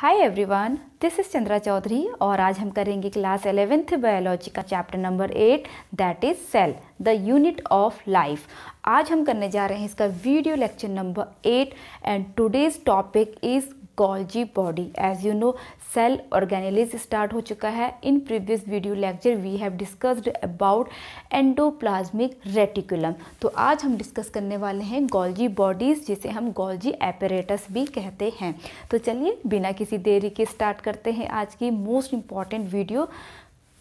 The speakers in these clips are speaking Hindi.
hi everyone this is Chandra Chaudhary और आज हम करेंगे क्लास एलेवेंथ बायोलॉजी का chapter number eight that is cell the unit of life आज हम करने जा रहे हैं इसका video lecture number eight and today's topic is Golgi body as you know cell organelles start हो चुका है in previous video lecture we have discussed about endoplasmic reticulum तो आज हम डिस्कस करने वाले हैं गोल्जी बॉडीज़ जिसे हम गोल्जी एपरेटस भी कहते हैं तो चलिए बिना किसी देरी के स्टार्ट करते हैं आज की मोस्ट इंपॉर्टेंट वीडियो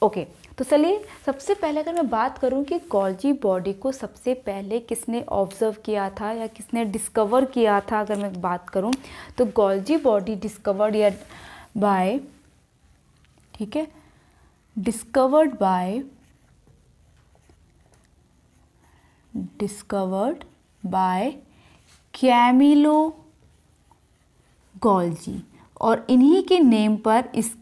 ओके तो चलिए सबसे पहले अगर मैं बात करूं कि गॉल्जी बॉडी को सबसे पहले किसने ऑब्जर्व किया था या किसने डिस्कवर किया था अगर मैं बात करूं तो गॉल्जी बॉडी डिस्कवर्ड या बाय ठीक है discovered by discovered by Camillo Golgi और इन्हीं के नेम पर इस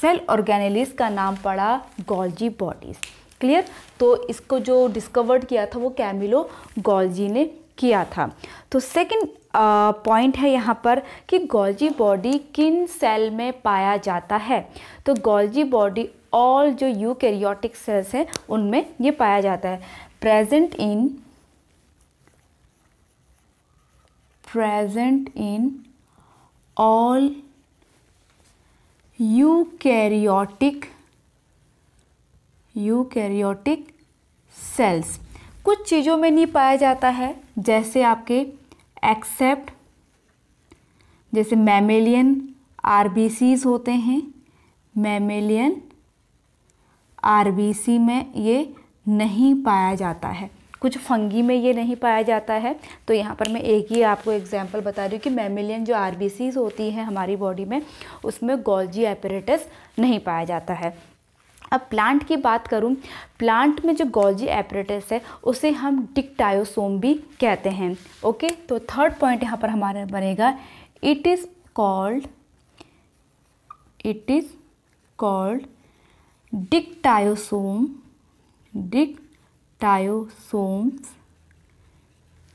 सेल ऑर्गेनेलिस का नाम पड़ा गोल्जी बॉडीज क्लियर तो इसको जो डिस्कवर्ड किया था वो कैमिलो गोल्जी ने किया था तो सेकंड पॉइंट है यहाँ पर कि गोल्जी बॉडी किन सेल में पाया जाता है तो गोल्जी बॉडी ऑल जो यूकैरियोटिक सेल्स हैं उनमें ये पाया जाता है present in present in all eukaryotic eukaryotic cells कुछ चीज़ों में नहीं पाया जाता है जैसे आपके एक्सेप्ट जैसे मैमेलियन आरबीसीज होते हैं मैमेलियन आरबीसी में ये नहीं पाया जाता है कुछ फंगी में ये नहीं पाया जाता है तो यहाँ पर मैं एक ही आपको एग्जाम्पल बता रही हूँ कि मेमिलियन जो आर होती हैं हमारी बॉडी में उसमें गोल्जी एपरेटस नहीं पाया जाता है अब प्लांट की बात करूँ प्लांट में जो गोल्जी एपरेटस है उसे हम डिक्टायोसोम भी कहते हैं ओके तो थर्ड पॉइंट यहाँ पर हमारा बनेगा it is called it is called dictyosome dic dictyosomes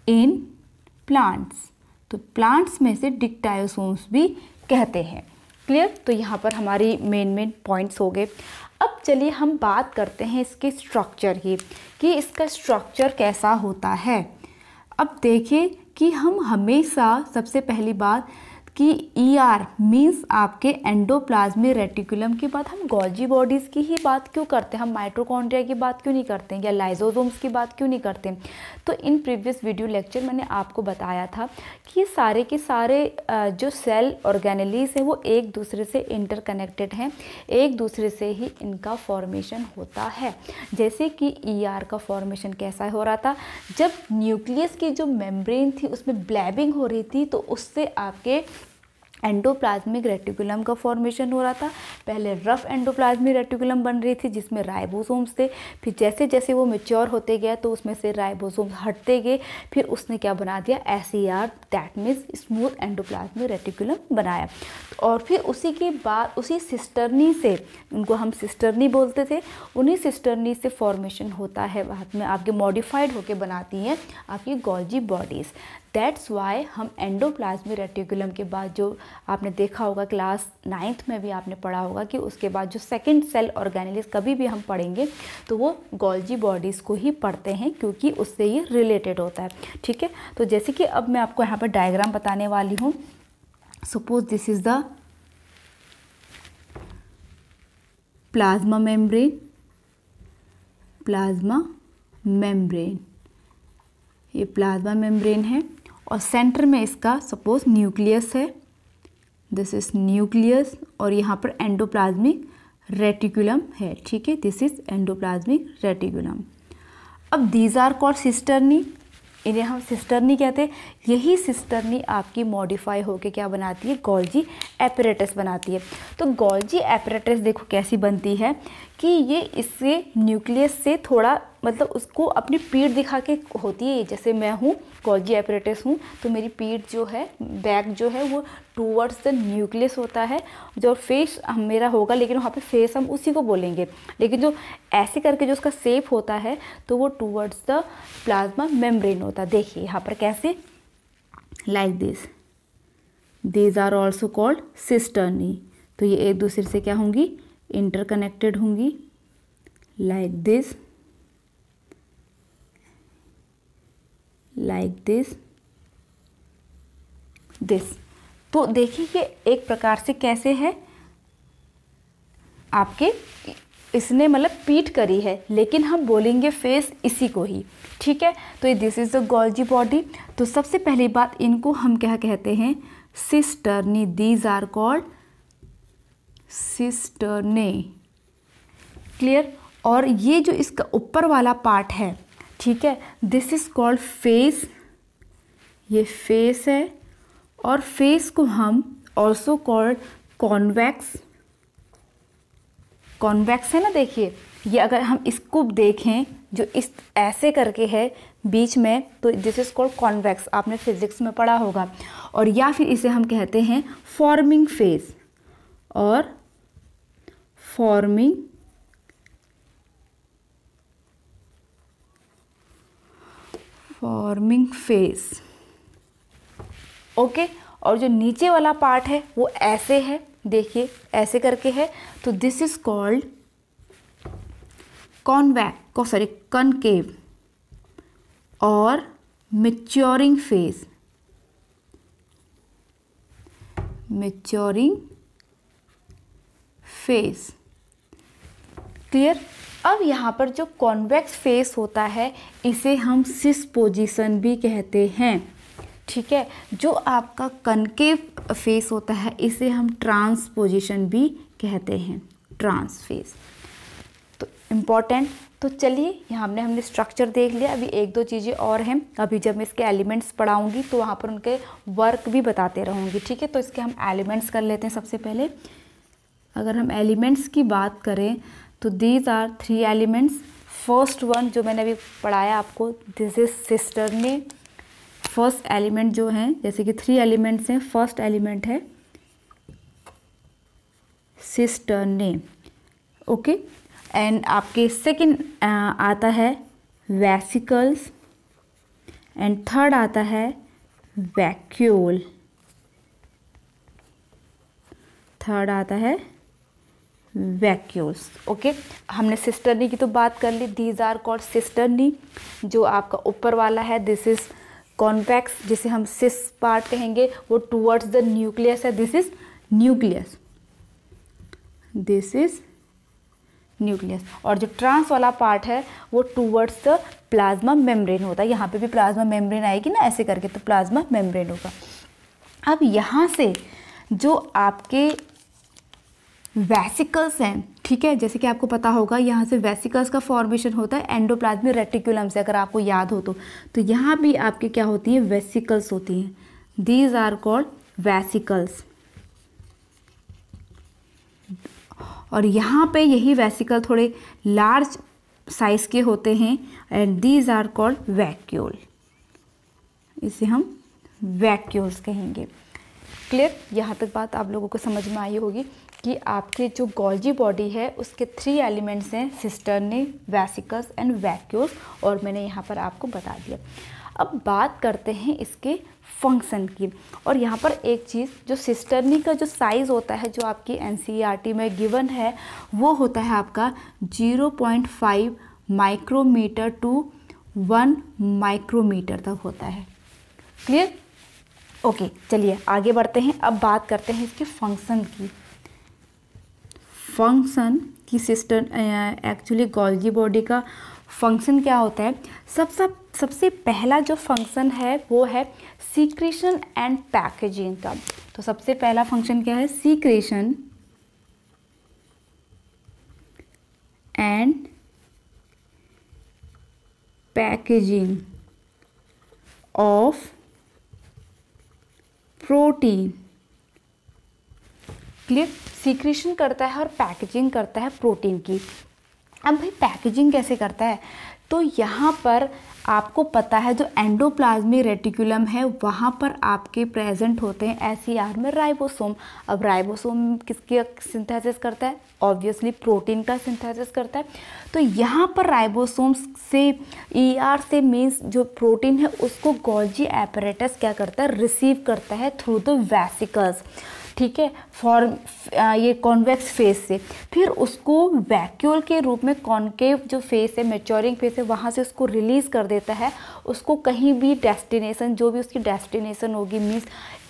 in plants तो प्लांट्स में से डिक्टायोसोम्स भी कहते हैं क्लियर तो यहाँ पर हमारी मेन मेन पॉइंट्स हो गए अब चलिए हम बात करते हैं इसके स्ट्रक्चर की कि इसका स्ट्रक्चर कैसा होता है अब देखिए कि हम हमेशा सबसे पहली बात कि ई आर मीन्स आपके एंडोप्लाज्मिक रेटिकुलम की बात हम गॉल्जी बॉडीज़ की ही बात क्यों करते हैं हम माइट्रोकॉन्ड्रिया की बात क्यों नहीं करते हैं या लाइजोजोम्स की बात क्यों नहीं करते तो इन प्रीवियस वीडियो लेक्चर मैंने आपको बताया था कि ये सारे के सारे जो सेल ऑर्गेनलीज हैं वो एक दूसरे से इंटरकनेक्टेड हैं एक दूसरे से ही इनका फॉर्मेशन होता है जैसे कि ई e ER का फॉर्मेशन कैसा हो रहा था जब न्यूक्लियस की जो मेम्ब्रेन थी उसमें ब्लैबिंग हो रही थी तो उससे आपके एंडोप्लाज्मिक रेटिकुलम का फॉर्मेशन हो रहा था पहले रफ एंडोप्लाज्मिक रेटिकुलम बन रही थी जिसमें राइबोसोम्स थे फिर जैसे जैसे वो मेच्योर होते गया तो उसमें से राइबोसोम्स हटते गए फिर उसने क्या बना दिया S E R that means smooth endoplasmic reticulum बनाया और फिर उसी के बाद उसी सिस्टरनी से उनको हम सिस्टरनी बोलते थे उन्हीं सिस्टरनी से फॉर्मेशन होता है बाद में आपके मॉडिफाइड होकर बनाती हैं आपकी गोल्जी बॉडीज़ दैट्स वाई हम एंडोप्लाज्मिक रेटिकुलम के बाद जो आपने देखा होगा क्लास नाइन्थ में भी आपने पढ़ा होगा कि उसके बाद जो सेकेंड सेल ऑर्गेनलिस कभी भी हम पढ़ेंगे तो वो गोल्जी बॉडीज़ को ही पढ़ते हैं क्योंकि उससे ये रिलेटेड होता है ठीक है तो जैसे कि अब मैं आपको यहाँ पर डायग्राम बताने वाली हूँ suppose this is the plasma membrane plasma membrane ये प्लाज्मा मेम्ब्रेन है और सेंटर में इसका सपोज न्यूक्लियस है दिस इज़ न्यूक्लियस और यहाँ पर एंडोप्लाज्मिक रेटिकुलम है ठीक है दिस इज़ एंडोप्लाज्मिक रेटिकुलम अब दीज आर कॉल सिस्टरनी इन्हें हम सिस्टरनी कहते हैं यही सिस्टरनी आपकी मॉडिफाई होकर क्या बनाती है गोल्जी एपरेटस बनाती है तो गोल्जी एपरेटस देखो कैसी बनती है कि ये इससे न्यूक्लियस से थोड़ा मतलब उसको अपनी पीठ दिखा के होती है जैसे मैं हूँ गॉजी ऑपरेटिस हूँ तो मेरी पीठ जो है बैक जो है वो टूवर्ड्स द न्यूक्लियस होता है जो फेस मेरा होगा लेकिन वहाँ पे फेस हम उसी को बोलेंगे लेकिन जो ऐसे करके जो उसका सेप होता है तो वो टूवर्ड्स द प्लाज्मा मेम्ब्रेन होता है देखिए यहाँ पर कैसे like this these are also called cisternae तो ये एक दूसरे से क्या होंगी इंटरकनेक्टेड होंगी like this like this this तो देखिए कि एक प्रकार से कैसे है आपके इसने मतलब पीट करी है लेकिन हम बोलेंगे फेस इसी को ही ठीक है तो ये this is the Golgi body तो सबसे पहली बात इनको हम क्या कहते हैं cisternae these are called cisternae clear और ये जो इसका ऊपर वाला पार्ट है ठीक है दिस इज़ कॉल्ड फेस ये फेस है और फेस को हम ऑल्सो कॉल्ड कॉन्वैक्स कॉन्वैक्स है ना देखिए ये अगर हम इसको देखें जो इस ऐसे करके है बीच में तो दिस इज़ कॉल्ड कॉन्वैक्स आपने फिजिक्स में पढ़ा होगा और या फिर इसे हम कहते हैं फॉर्मिंग फेस और फॉर्मिंग फॉर्मिंग फेस ओके और जो नीचे वाला पार्ट है वो ऐसे है देखिए ऐसे करके है तो this is called convex sorry concave और maturing face maturing face clear अब यहाँ पर जो कॉन्वेक्स फेस होता है इसे हम सिस पोजीशन भी कहते हैं ठीक है जो आपका कनकेव फेस होता है इसे हम ट्रांस पोजीशन भी कहते हैं ट्रांस फेस तो इम्पॉर्टेंट तो चलिए यहाँ हमने हमने स्ट्रक्चर देख लिया अभी एक दो चीज़ें और हैं अभी जब मैं इसके एलिमेंट्स पढ़ाऊँगी तो वहाँ पर उनके वर्क भी बताते रहूँगी ठीक है तो इसके हम एलिमेंट्स कर लेते हैं सबसे पहले अगर हम एलिमेंट्स की बात करें तो these are three elements first one जो मैंने अभी पढ़ाया आपको this is cisternae first element जो है जैसे कि थ्री एलिमेंट्स हैं फर्स्ट एलिमेंट है सिस्टर ने ओके एंड आपके सेकंड आता है वैसिकल्स एंड थर्ड आता है वैक्यूल थर्ड आता है वैक्यूल्स ओके हमने सिस्टरनी की तो बात कर ली दीज आर कॉल्ड सिस्टरनी जो आपका ऊपर वाला है दिस इज़ कॉन्वैक्स जिसे हम सिस पार्ट कहेंगे वो टूवर्ड्स द न्यूक्लियस है this is nucleus this is nucleus और जो ट्रांस वाला पार्ट है वो टूवर्ड्स द प्लाज्मा मेम्ब्रेन होता है यहाँ पे भी प्लाज्मा मेम्ब्रेन आएगी ना ऐसे करके तो प्लाज्मा मेम्ब्रेन होगा अब यहाँ से जो आपके वेसिकल्स हैं ठीक है जैसे कि आपको पता होगा यहाँ से वेसिकल्स का फॉर्मेशन होता है एंडोप्लाज्मिक रेटिकुलम से अगर आपको याद हो तो तो यहाँ भी आपके क्या होती है वेसिकल्स होती हैं दीज आर कॉल्ड वेसिकल्स और यहाँ पे यही वेसिकल थोड़े लार्ज साइज़ के होते हैं and these are called vacuole इसे हम वैक्यूल्स कहेंगे क्लियर यहाँ तक बात आप लोगों को समझ में आई होगी कि आपके जो गॉल्जी बॉडी है उसके थ्री एलिमेंट्स हैं सिस्टर्नी वैसिकस एंड वैक्यूस और मैंने यहाँ पर आपको बता दिया अब बात करते हैं इसके फंक्शन की और यहाँ पर एक चीज़ जो सिस्टरनी का जो साइज़ होता है जो आपकी एन e में गिवन है वो होता है आपका 0.5 माइक्रोमीटर टू वन माइक्रोमीटर तक होता है क्लियर ओके चलिए आगे बढ़ते हैं अब बात करते हैं इसके फंक्शन की फंक्शन की सिस्टम एक्चुअली गोल्जी बॉडी का फंक्शन क्या होता है सब सब सबसे पहला जो फंक्शन है वो है सीक्रेशन एंड पैकेजिंग का तो सबसे पहला फंक्शन क्या है secretion and packaging of protein clear secretion करता है और पैकेजिंग करता है प्रोटीन की अब भाई पैकेजिंग कैसे करता है तो यहाँ पर आपको पता है जो एंडोप्लाज्मिक रेटिकुलम है वहाँ पर आपके प्रेजेंट होते हैं एस आर में राइबोसोम अब राइबोसोम किसकी सिंथेसिस करता है ऑब्वियसली प्रोटीन का सिंथेसिस करता है तो यहाँ पर राइबोसोम से ई e आर से मीन्स जो प्रोटीन है उसको गोल्जी एपरेटस क्या करता है रिसीव करता है थ्रू द वेसिकल्स ठीक है फॉर्म ये कॉन्वेक्स फेस से फिर उसको वैक्यूल के रूप में कॉन्केव जो फेस है मेच्योरिंग फेस है वहाँ से उसको रिलीज़ कर देता है उसको कहीं भी डेस्टिनेशन जो भी उसकी डेस्टिनेशन होगी मीन्स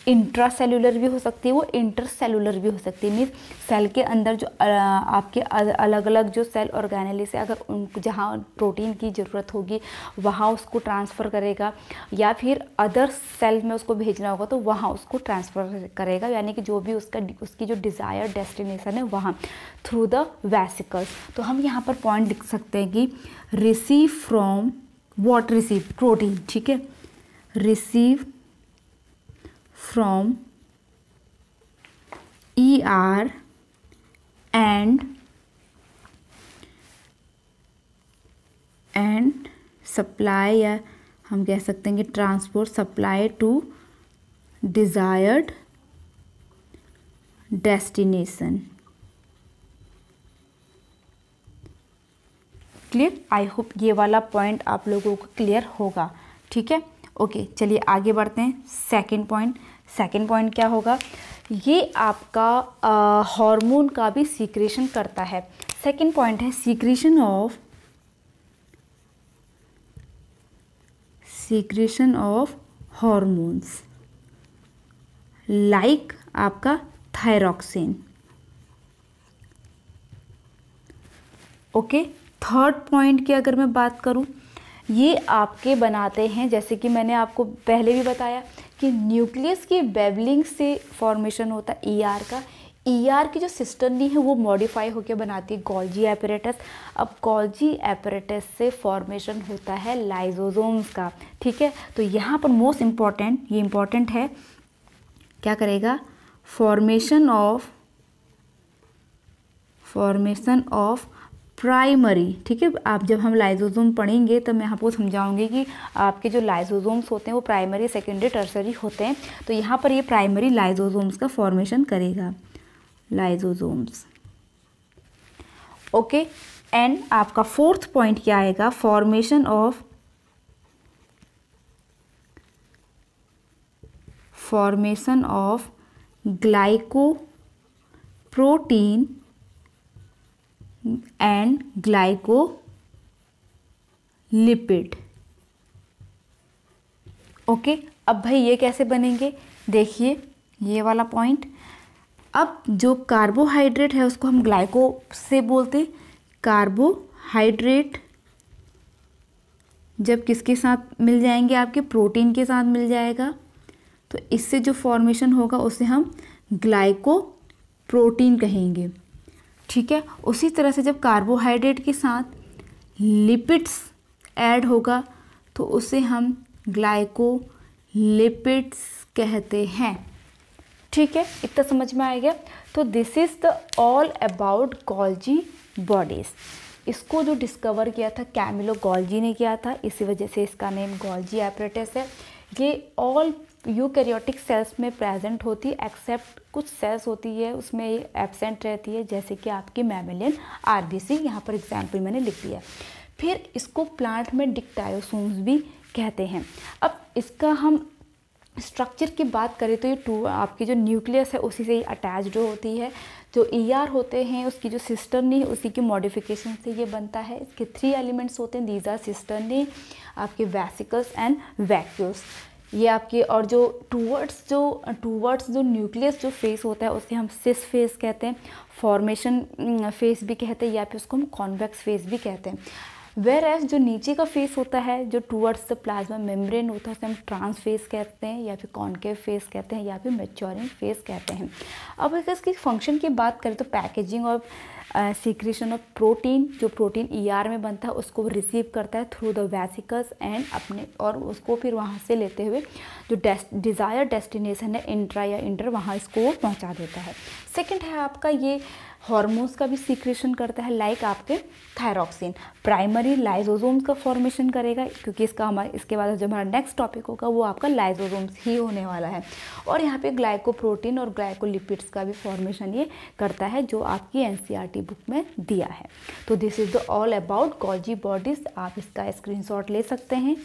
इंट्रा सेलुलर भी हो सकती है वो इंटर सेलुलर भी हो सकती है मीन्स सेल के अंदर जो आपके अलग अलग जो सेल ऑर्गेनली है अगर उन जहाँ प्रोटीन की ज़रूरत होगी वहाँ उसको ट्रांसफ़र करेगा या फिर अदर सेल में उसको भेजना होगा तो वहाँ उसको ट्रांसफ़र करेगा यानी कि जो भी उसका उसकी जो डिज़ायर डेस्टिनेशन है वहाँ थ्रू द वैसिकल्स तो हम यहाँ पर पॉइंट लिख सकते हैं कि receive from what receive protein ठीक है receive from er and and supply या हम कह सकते हैं कि transport supply to desired destination clear I hope ये वाला पॉइंट आप लोगों को क्लियर होगा ठीक है ओके चलिए आगे बढ़ते हैं सेकंड पॉइंट सेकेंड पॉइंट क्या होगा ये आपका हार्मोन का भी सीक्रेशन करता है सेकेंड पॉइंट है secretion of secretion of hormones like आपका थायरॉक्सिन ओके थर्ड पॉइंट की अगर मैं बात करूं ये आपके बनाते हैं जैसे कि मैंने आपको पहले भी बताया कि न्यूक्लियस की बेबलिंग से फॉर्मेशन होता है ER का ER की जो सिस्टर्नी है वो मॉडिफाई होकर बनाती है गॉल्जी एपरेटस अब गॉल्जी एपरेटस से फॉर्मेशन होता है लाइजोजोम्स का ठीक है तो यहाँ पर मोस्ट इम्पॉर्टेंट ये इम्पॉर्टेंट है क्या करेगा formation of formation of primary ठीक है आप जब हम लाइजोजोम पढ़ेंगे तब तो मैं आपको समझाऊंगी कि आपके जो लाइजोजोम्स होते हैं वो प्राइमरी सेकेंडरी टर्सरी होते हैं तो यहाँ पर ये प्राइमरी लाइजोजोम्स का फॉर्मेशन करेगा लाइजोजोम्स ओके एंड आपका फोर्थ पॉइंट क्या आएगा formation of formation of glycoprotein and glycolipid okay अब भाई ये कैसे बनेंगे देखिए ये वाला पॉइंट अब जो कार्बोहाइड्रेट है उसको हम ग्लाइको से बोलते कार्बोहाइड्रेट जब किसके साथ मिल जाएंगे आपके प्रोटीन के साथ मिल जाएगा तो इससे जो फॉर्मेशन होगा उसे हम ग्लाइको प्रोटीन कहेंगे ठीक है उसी तरह से जब कार्बोहाइड्रेट के साथ लिपिड्स ऐड होगा तो उसे हम ग्लाइको लिपिड्स कहते हैं ठीक है इतना समझ में आएगा तो this is the all about Golgi bodies इसको जो डिस्कवर किया था कैमिलो गॉल्जी ने किया था इसी वजह से इसका नेम गॉल्जी एपरेटस है ये ऑल यूकैरियोटिक सेल्स में प्रेजेंट होती है एक्सेप्ट कुछ सेल्स होती है उसमें ये एबसेंट रहती है जैसे कि आपकी मैमिलियन आर बी सी यहाँ पर एग्जाम्पल मैंने लिख दिया फिर इसको प्लांट में डिक्टायोसोम्स भी कहते हैं अब इसका हम स्ट्रक्चर की बात करें तो ये टू आपकी जो न्यूक्लियस है उसी से ही अटैच्ड होती है जो ई e ER होते हैं उसकी जो सिस्टर्नी है उसी की मॉडिफिकेशन से ये बनता है इसके थ्री एलिमेंट्स होते हैं दीज आर सिस्टर्नी आपके वैसिकल्स एंड वैक्यूल्स ये आपकी और जो टूवर्ड्स जो टूवर्ड्स जो न्यूक्लियस जो फेस होता है उसे हम सिस फेस कहते हैं फॉर्मेशन फेस भी कहते हैं या फिर उसको हम कॉन्वेक्स फेस भी कहते हैं वेर एज जो नीचे का फेस होता है जो टूवर्ड्स द प्लाज्मा मेम्ब्रेन होता है उसे हम ट्रांस फेस कहते हैं या फिर कॉन्केव फेस कहते हैं या फिर मेच्योरिंग फेस कहते हैं अब अगर इसकी फंक्शन की बात करें तो पैकेजिंग और सीक्रेशन ऑफ प्रोटीन जो प्रोटीन ई ER में बनता है उसको रिसीव करता है थ्रू द वैसिकस एंड अपने और उसको फिर वहाँ से लेते हुए जो डिज़ायर डेस्टिनेशन है इंट्रा या इंटर वहाँ इसको पहुँचा देता है सेकेंड है आपका ये हॉर्मोन्स का भी सीक्रेशन करता है लाइक आपके थायरॉक्सिन प्राइमरी लाइजोजोम्स का फॉर्मेशन करेगा क्योंकि इसका हमारे इसके बाद जो हमारा नेक्स्ट टॉपिक होगा वो आपका लाइजोजोम्स ही होने वाला है और यहाँ पे ग्लाइकोप्रोटीन और ग्लाइकोलिपिड्स का भी फॉर्मेशन ये करता है जो आपकी एन बुक e में दिया है तो this is the all about Golgi bodies आप इसका स्क्रीन ले सकते हैं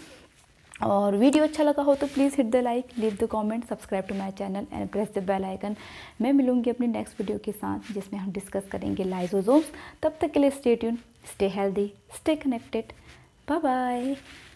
और वीडियो अच्छा लगा हो तो please hit the like leave the comment subscribe to my channel and press the bell icon मैं मिलूंगी अपनी नेक्स्ट वीडियो के साथ जिसमें हम डिस्कस करेंगे लाइजोजोम्स तब तक के लिए stay tune stay healthy stay connected bye bye